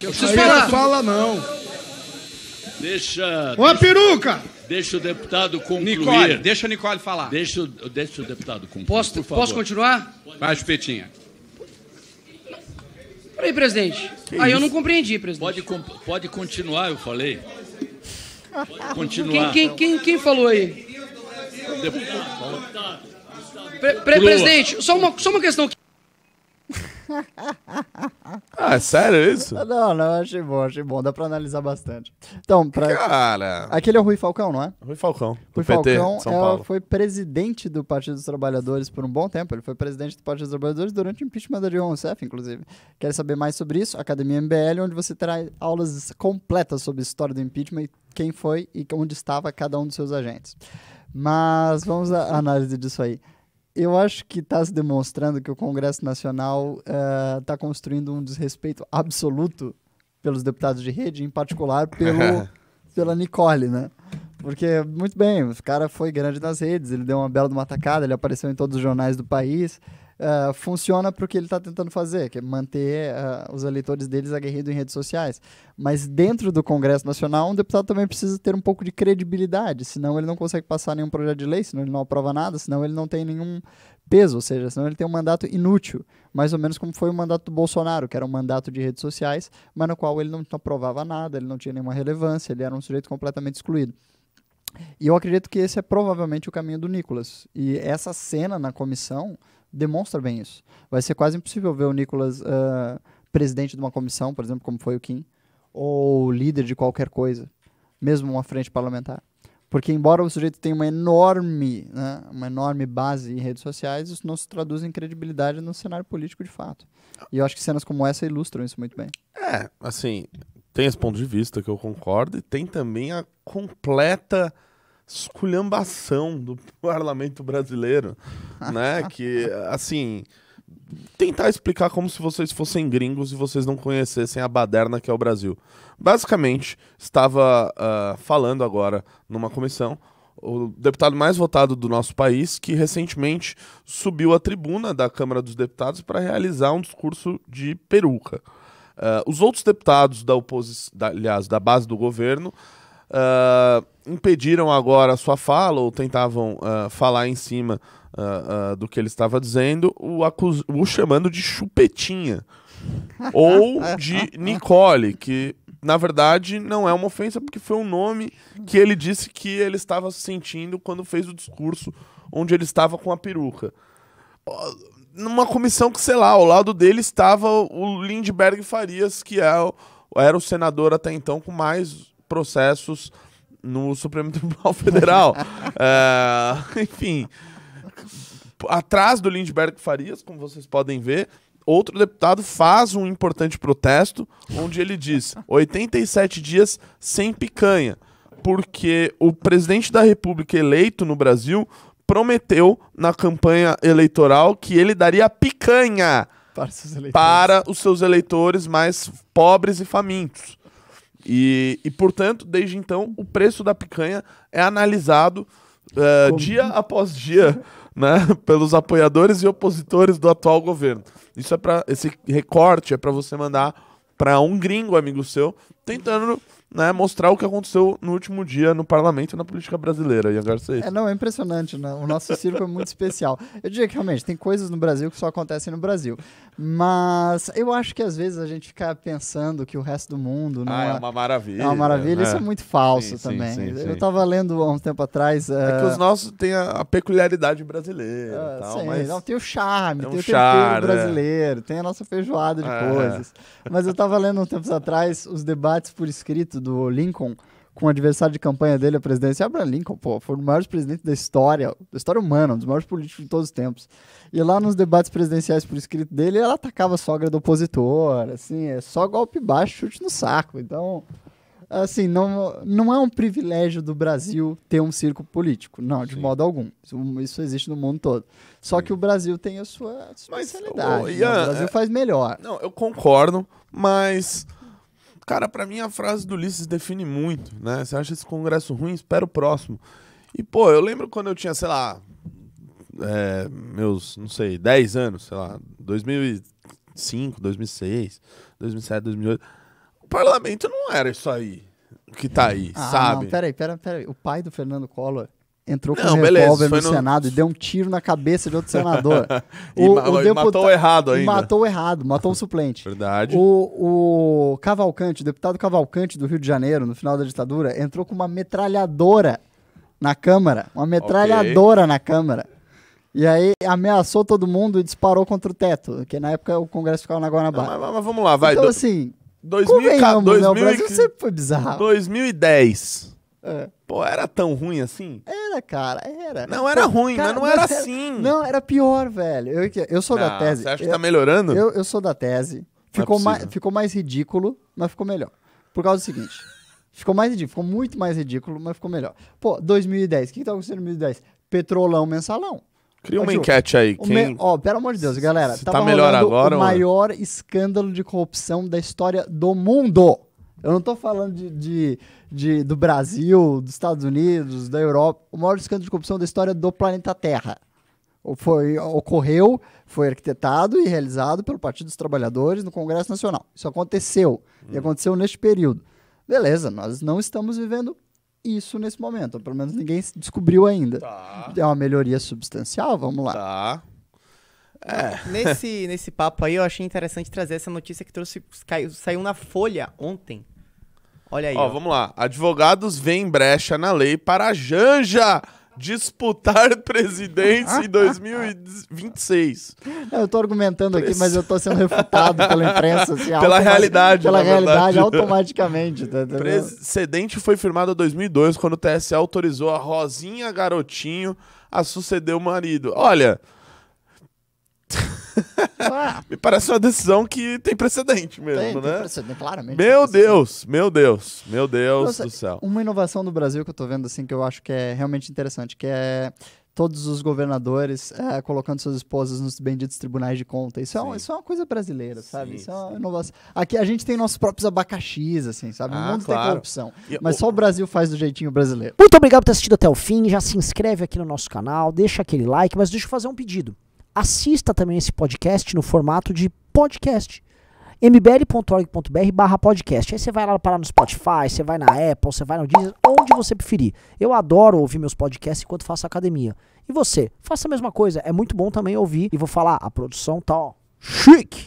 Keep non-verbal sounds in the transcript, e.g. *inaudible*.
Eu preciso falar. fala, não. Deixa. Ô, deixa, peruca! Deixa o deputado concluir. Nicole, deixa a Nicole falar. Deixa, deixa o deputado concluir. Posso, por favor. posso continuar? Vai, Chupetinha. Peraí, presidente. Aí ah, eu não compreendi, presidente. Pode, pode continuar, eu falei. Continuar. Quem, quem, quem, quem falou aí? Deputado. Pre, pre, presidente, só uma, só uma questão. *laughs* ah, é sério isso? *laughs* Não, não, achei bom, achei bom. Dá pra analisar bastante. Então, pra... Cara... Aquele é o Rui Falcão, não é? Rui Falcão, Rui PT, Falcão São é, Paulo. foi presidente do Partido dos Trabalhadores por um bom tempo. Ele foi presidente do Partido dos Trabalhadores durante o impeachment da Dilma Rousseff, inclusive. Quer saber mais sobre isso? Academia MBL, onde você terá aulas completas sobre a história do impeachment e quem foi e onde estava cada um dos seus agentes. Mas vamos à análise disso aí eu acho que está se demonstrando que o Congresso Nacional está eh, uh, construindo um desrespeito absoluto pelos deputados de rede, em particular pelo, *laughs* pela Nicole, né? Porque, muito bem, o cara foi grande nas redes, ele deu uma bela de uma atacada, ele apareceu em todos os jornais do país uh, funciona para o que ele está tentando fazer, que é manter uh, os eleitores deles aguerridos em redes sociais. Mas dentro do Congresso Nacional, um deputado também precisa ter um pouco de credibilidade, senão ele não consegue passar nenhum projeto de lei, senão ele não aprova nada, senão ele não tem nenhum peso, ou seja, senão ele tem um mandato inútil, mais ou menos como foi o mandato do Bolsonaro, que era um mandato de redes sociais, mas no qual ele não aprovava nada, ele não tinha nenhuma relevância, ele era um sujeito completamente excluído. E eu acredito que esse é provavelmente o caminho do Nicolas. E essa cena na comissão demonstra bem isso. Vai ser quase impossível ver o Nicolas uh, presidente de uma comissão, por exemplo, como foi o Kim, ou líder de qualquer coisa, mesmo uma frente parlamentar. Porque embora o sujeito tenha uma enorme, né, uma enorme base em redes sociais, isso não se traduz em credibilidade no cenário político de fato. E eu acho que cenas como essa ilustram isso muito bem. É, assim, tem esse ponto de vista que eu concordo, e tem também a completa esculhambação do *laughs* parlamento brasileiro, né? *laughs* Que, assim, tentar explicar como se vocês fossem gringos e vocês não conhecessem a baderna que é o Brasil. Basicamente, estava uh, falando agora numa comissão o deputado mais votado do nosso país, que recentemente subiu à tribuna da Câmara dos Deputados para realizar um discurso de peruca. Uh, os outros deputados da oposição, da, aliás, da base do governo, uh, impediram agora a sua fala ou tentavam uh, falar em cima do que ele estava dizendo, o, acus o chamando de chupetinha *laughs* ou de Nicole, que na verdade não é uma ofensa porque foi um nome que ele disse que ele estava sentindo quando fez o discurso onde ele estava com a peruca numa comissão que, sei lá, ao lado dele estava o Lindbergh Farias, que é o, era o senador até então com mais processos no Supremo *laughs* Tribunal Federal. *laughs* é, enfim, atrás do Lindbergh Farias, como vocês podem ver, outro deputado faz um importante protesto, onde ele diz 87 dias sem picanha, porque o presidente da República eleito no Brasil prometeu na campanha eleitoral que ele daria picanha para, para os seus eleitores mais pobres e famintos. E, e, portanto, desde então, o preço da picanha é analisado uh, dia após dia *laughs* né, pelos apoiadores e opositores do atual governo. Isso é para esse recorte é para você mandar para um gringo amigo seu tentando né, mostrar o que aconteceu no último dia no parlamento e na política brasileira. E agora É, não, é impressionante. Né? O nosso circo é muito especial. Eu diria que realmente tem coisas no Brasil que só acontecem no Brasil. Mas eu acho que às vezes a gente fica pensando que o resto do mundo. Não ah, é, é uma maravilha. É uma maravilha. Né? Isso é muito falso sim, também. Sim, sim, eu estava lendo há um tempo atrás. É que eh, os nossos têm a, a peculiaridade brasileira. Uh, tal, mas... não, tem o charme, tem, é um tem o charme, é. brasileiro, tem a nossa feijoada de é. coisas. Mas eu estava lendo um tempo atrás os debates por escrito do Lincoln com o adversário de campanha dele, a presidência. Abraham Lincoln, pô, foi o maior presidente da história, da história humana, um dos maiores políticos de todos os tempos. E lá nos debates presidenciais por escrito dele, ela atacava a sogra do opositor, assim, é só golpe baixo, chute no saco. Então, assim, não, não é um privilégio do Brasil ter um circo político, não, de Sim. modo algum. Isso, isso, existe no mundo todo. Só Sim. que o Brasil tem a sua especialidade. Mas, né? oh, o Brasil é, faz melhor. Não, eu concordo, mas Cara, para mim a frase do Ulisses define muito, né? Você acha esse congresso ruim? Espera o próximo. E, pô, eu lembro quando eu tinha, sei lá, é, meus, não sei, 10 anos, sei lá, 2005, 2006, 2007, 2008. O parlamento não era isso aí que tá aí, ah, sabe? Não, peraí, peraí, peraí. O pai do Fernando Collor entrou com um revólver no, no, Senado e deu um tiro na cabeça de outro *laughs* senador. e o, ma deputado... matou errado ainda. Matou errado, matou um suplente. Verdade. O, o Cavalcante, o deputado Cavalcante do Rio de Janeiro, no final da ditadura, entrou com uma metralhadora na Câmara. Uma metralhadora okay. na Câmara. E aí ameaçou todo mundo e disparou contra o teto, que na época o Congresso ficava na Guanabara. Não, mas, mas, vamos lá, vai. Então, assim, 2000, 2000, né? O Brasil sempre foi bizarro. 2010. É. Pô, era tão ruim assim? É, era, cara, era. Não era Pô, ruim, cara, mas não era, era, é- assim. Não, era pior, velho. Eu, eu sou não, da tese. Você acha que tá melhorando? Eu, eu sou da tese. É ficou, é mais, ficou mais ridículo, mas ficou melhor. Por causa do seguinte. *laughs* Ficou mais ridículo, ficou muito mais ridículo, mas ficou melhor. Pô, 2010, o que, que tá acontecendo em 2010? Petrolão mensalão. Cria uma tipo, enquete aí. Quem... Me... Oh, pelo amor de Deus, galera. tá, tá melhor agora, o maior escândalo de corrupção da história do mundo. Eu não estou falando de, de, de, do Brasil, dos Estados Unidos, da Europa. O maior escândalo de corrupção da história do planeta Terra. Foi, ocorreu, foi arquitetado e realizado pelo Partido dos Trabalhadores no Congresso Nacional. Isso aconteceu. Hum. E aconteceu neste período. Beleza, nós não estamos vivendo isso nesse momento. Pelo menos ninguém descobriu ainda. Tá. É uma melhoria substancial, vamos lá. Tá. É. Nesse, nesse papo aí, eu achei interessante trazer essa notícia que trouxe, caiu, saiu na Folha ontem. Olha aí. Ó, ó, vamos lá. Advogados vêm brecha na lei para a Janja disputar *laughs* presidência em 2026. eu tô argumentando aqui, mas eu tô sendo *laughs* refutado pela imprensa. Assim, pela realidade. Pela realidade, verdade. automaticamente. Tá, tá Precedente foi firmado em 2002, quando o TSE autorizou a Rosinha Garotinho a suceder o marido. Olha... Ah. Me parece uma decisão que tem precedente mesmo, tem, né? Tem precedente, claramente. Meu precedente. Deus, meu Deus, meu Deus Nossa, do céu. Uma inovação do Brasil que eu tô vendo assim que eu acho que é realmente interessante, que é todos os governadores é, colocando suas esposas nos benditos tribunais de conta. Isso, é, um, isso é uma coisa brasileira, sabe? Sim, isso é uma inovação. Aqui a gente tem nossos próprios abacaxis, assim, sabe? Ah, o mundo claro. tem corrupção. Mas só o Brasil faz do jeitinho brasileiro. Muito obrigado por ter assistido até o fim. Já se inscreve aqui no nosso canal, deixa aquele like, mas deixa eu fazer um pedido assista também esse podcast no formato de podcast mbl.org.br barra podcast. Aí você vai lá parar no Spotify, você vai na Apple, você vai no Disney, onde você preferir. Eu adoro ouvir meus podcasts enquanto faço academia. E você, faça a mesma coisa. É muito bom também ouvir. E vou falar, a produção tá ó, chique.